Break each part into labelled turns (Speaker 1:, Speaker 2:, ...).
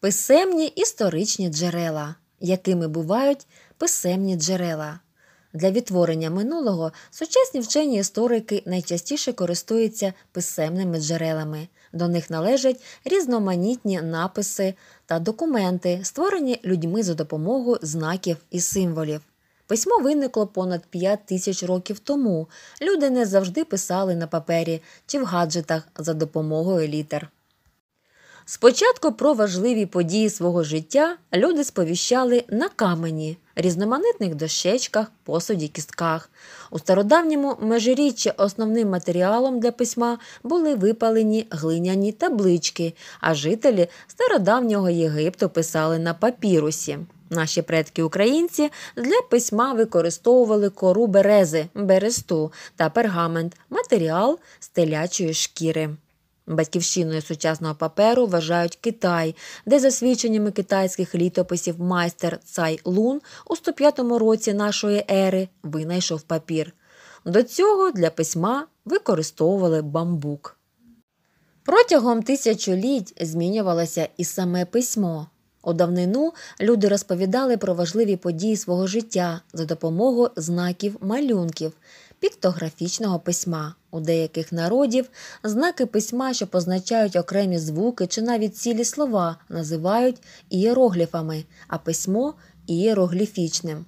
Speaker 1: Писемні історичні джерела, якими бувають писемні джерела. Для відтворення минулого сучасні вчені історики найчастіше користуються писемними джерелами. До них належать різноманітні написи та документи, створені людьми за допомогою знаків і символів. Письмо виникло понад 5 тисяч років тому. Люди не завжди писали на папері чи в гаджетах за допомогою літер. Спочатку про важливі події свого життя люди сповіщали на камені, різноманитних дощечках, посуді, кістках. У стародавньому межиріччі основним матеріалом для письма були випалені глиняні таблички, а жителі стародавнього Єгипту писали на папірусі. Наші предки українці для письма використовували кору берези, бересту та пергамент, матеріал з телячої шкіри. Батьківщиною сучасного паперу вважають Китай, де, за свідченнями китайських літописів, майстер Цай Лун у 105 році нашої ери винайшов папір. До цього для письма використовували бамбук. Протягом тисячоліть змінювалося і саме письмо. У давнину люди розповідали про важливі події свого життя за допомогою знаків малюнків, піктографічного письма. У деяких народів знаки письма, що позначають окремі звуки чи навіть цілі слова, називають ієрогліфами, а письмо ієрогліфічним.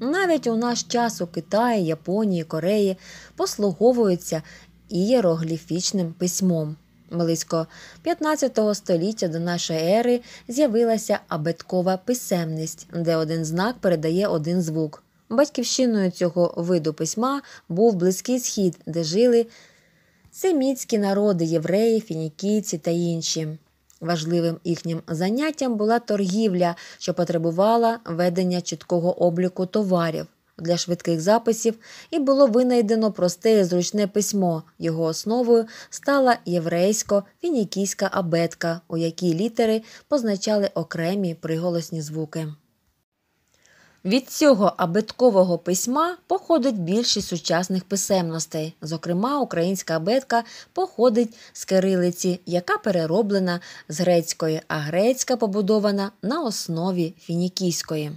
Speaker 1: Навіть у наш час у Китаї, Японії, Кореї послуговуються ієрогліфічним письмом. Близько 15 століття до нашої ери з'явилася абеткова писемність, де один знак передає один звук. Батьківщиною цього виду письма був близький схід, де жили семітські народи, євреї, фінікійці та інші. Важливим їхнім заняттям була торгівля, що потребувала ведення чіткого обліку товарів для швидких записів, і було винайдено просте і зручне письмо. Його основою стала єврейсько-фінікійська абетка, у якій літери позначали окремі приголосні звуки. Від цього абеткового письма походить більшість сучасних писемностей. Зокрема, українська абетка походить з кирилиці, яка перероблена з грецької, а грецька побудована на основі фінікійської.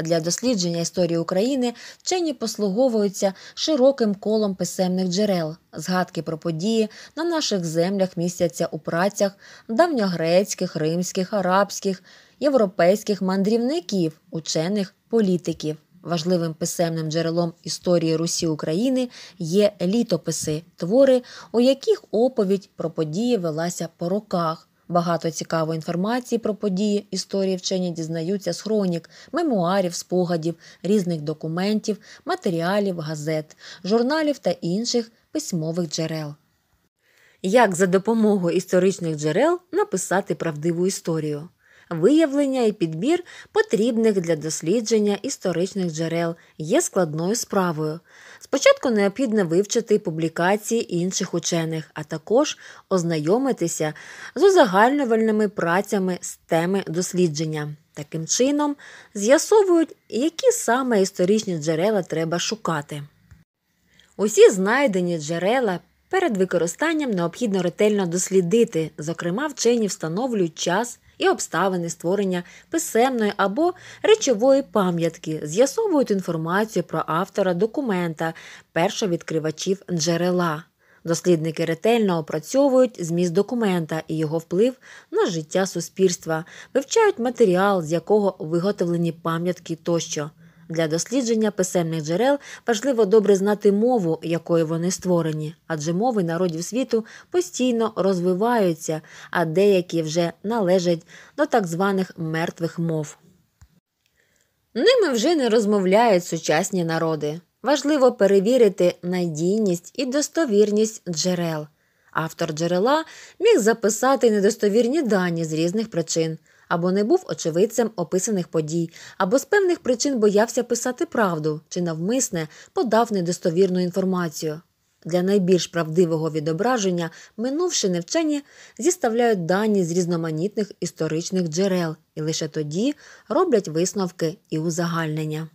Speaker 1: Для дослідження історії України вчені послуговуються широким колом писемних джерел. Згадки про події на наших землях містяться у працях давньогрецьких, римських, арабських, європейських мандрівників, учених, політиків. Важливим писемним джерелом історії Русі України є літописи, твори, у яких оповідь про події велася по руках. Багато цікавої інформації про події історії вчені дізнаються з хронік, мемуарів, спогадів, різних документів, матеріалів, газет, журналів та інших письмових джерел. Як за допомогою історичних джерел написати правдиву історію? Виявлення і підбір потрібних для дослідження історичних джерел є складною справою. Спочатку необхідно вивчити публікації інших учених, а також ознайомитися з узагальнювальними працями з теми дослідження. Таким чином, з'ясовують, які саме історичні джерела треба шукати. Усі знайдені джерела. Перед використанням необхідно ретельно дослідити, зокрема, вчені встановлюють час і обставини створення писемної або речової пам'ятки, з'ясовують інформацію про автора документа, першовідкривачів джерела. Дослідники ретельно опрацьовують зміст документа і його вплив на життя суспільства, вивчають матеріал, з якого виготовлені пам'ятки тощо. Для дослідження писемних джерел важливо добре знати мову, якою вони створені, адже мови народів світу постійно розвиваються, а деякі вже належать до так званих мертвих мов. Ними вже не розмовляють сучасні народи. Важливо перевірити надійність і достовірність джерел. Автор джерела міг записати недостовірні дані з різних причин або не був очевидцем описаних подій, або з певних причин боявся писати правду чи навмисне подав недостовірну інформацію. Для найбільш правдивого відображення минувші невчені зіставляють дані з різноманітних історичних джерел і лише тоді роблять висновки і узагальнення.